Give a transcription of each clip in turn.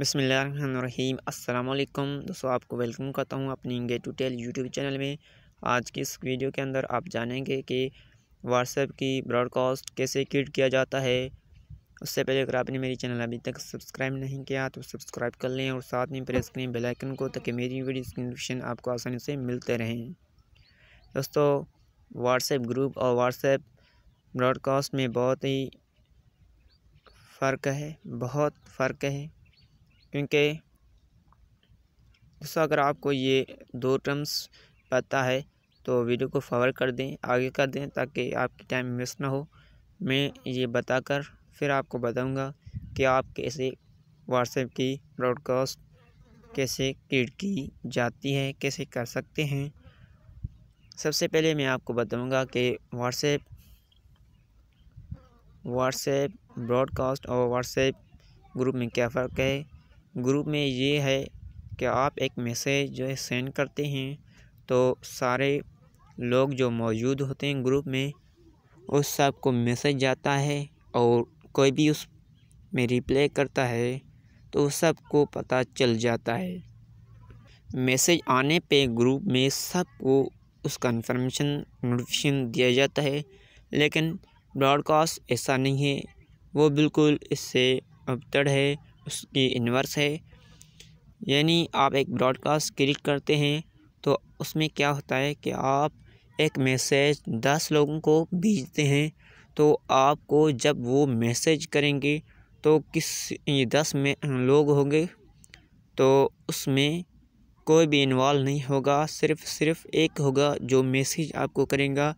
बसमीम अल्लाम दोस्तों आपको वेलकम करता हूँ अपनी गे टू टेल यूट्यूब चैनल में आज की इस वीडियो के अंदर आप जानेंगे कि व्हाट्सएप की ब्रॉडकास्ट कैसे क्रिएट किया जाता है उससे पहले अगर आपने मेरी चैनल अभी तक सब्सक्राइब नहीं किया तो सब्सक्राइब कर लें और साथ में प्रेस करें बेलाइकन को ताकि मेरी वीडियो की नोटिफिकेशन आपको आसानी से मिलते रहें दोस्तों व्हाट्सएप ग्रुप और व्हाट्सएप ब्रॉडकास्ट में बहुत ही फ़र्क है बहुत फ़र्क है क्योंकि उस अगर आपको ये दो टर्म्स पता है तो वीडियो को फॉरवर्ड कर दें आगे कर दें ताकि आपकी टाइम वेस्ट ना हो मैं ये बताकर फिर आपको बताऊंगा कि आप कैसे व्हाट्सएप की ब्रॉडकास्ट कैसे क्रिएट की जाती है कैसे कर सकते हैं सबसे पहले मैं आपको बताऊंगा कि व्हाट्सएप व्हाट्सएप ब्रॉडकास्ट और व्हाट्सएप ग्रुप में क्या फ़र्क है ग्रुप में ये है कि आप एक मैसेज जो है सेंड करते हैं तो सारे लोग जो मौजूद होते हैं ग्रुप में उस सब को मैसेज जाता है और कोई भी उस में रिप्लाई करता है तो उस सब को पता चल जाता है मैसेज आने पे ग्रुप में सबको उस कन्फर्मेशन नोटिफिकेशन दिया जाता है लेकिन ब्रॉडकास्ट ऐसा नहीं है वो बिल्कुल इससे अबतर है उसके इन्वर्स है यानी आप एक ब्रॉडकास्ट क्लिक करते हैं तो उसमें क्या होता है कि आप एक मैसेज दस लोगों को भेजते हैं तो आपको जब वो मैसेज करेंगे तो किस ये दस में लोग होंगे तो उसमें कोई भी इन्वॉल्व नहीं होगा सिर्फ सिर्फ एक होगा जो मैसेज आपको करेगा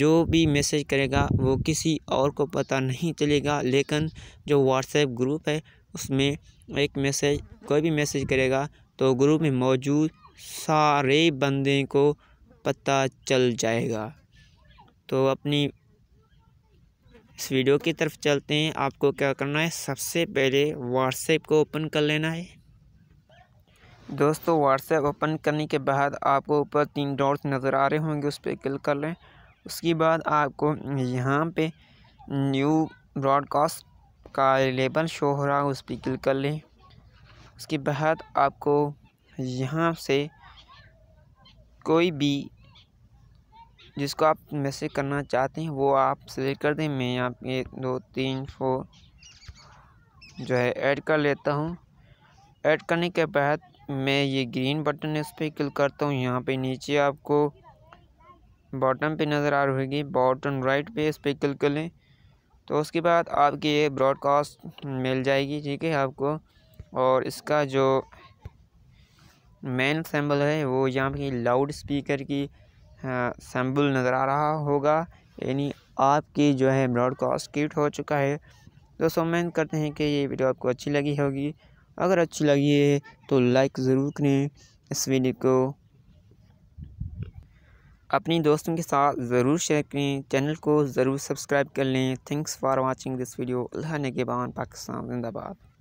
जो भी मैसेज करेगा वो किसी और को पता नहीं चलेगा लेकिन जो व्हाट्सएप ग्रुप है उसमें एक मैसेज कोई भी मैसेज करेगा तो ग्रुप में मौजूद सारे बंदे को पता चल जाएगा तो अपनी इस वीडियो की तरफ चलते हैं आपको क्या करना है सबसे पहले व्हाट्सएप को ओपन कर लेना है दोस्तों व्हाट्सएप ओपन करने के बाद आपको ऊपर तीन डॉट्स नज़र आ रहे होंगे उस पर क्लिक कर लें उसके बाद आपको यहाँ पे न्यू ब्रॉडकास्ट आपका लेबल शो हो रहा है उस पर क्लिक कर लें उसके बाद आपको यहाँ से कोई भी जिसको आप मैसेज करना चाहते हैं वो आप सिलेक्ट कर दें मैं यहाँ एक दो तीन फोर जो है ऐड कर लेता हूँ ऐड करने के बाद मैं ये ग्रीन बटन इस पर क्लिक करता हूँ यहाँ पे नीचे आपको बॉटम पे नज़र आ रही होगी बॉटम राइट पे इस पर क्लिक कर लें तो उसके बाद आपकी ये ब्रॉडकास्ट मिल जाएगी ठीक है आपको और इसका जो मेन सैम्बल है वो यहाँ पर लाउड स्पीकर की सैम्बल नज़र आ रहा होगा यानी आपकी जो है ब्रॉडकास्ट किट हो चुका है तो उम्मीद करते हैं कि ये वीडियो आपको अच्छी लगी होगी अगर अच्छी लगी है तो लाइक ज़रूर करें इस वीडियो को अपनी दोस्तों के साथ ज़रूर शेयर करें चैनल को ज़रूर सब्सक्राइब कर लें thanks for watching this video अल्लाह नगेबान पाकिस्तान जिंदाबाद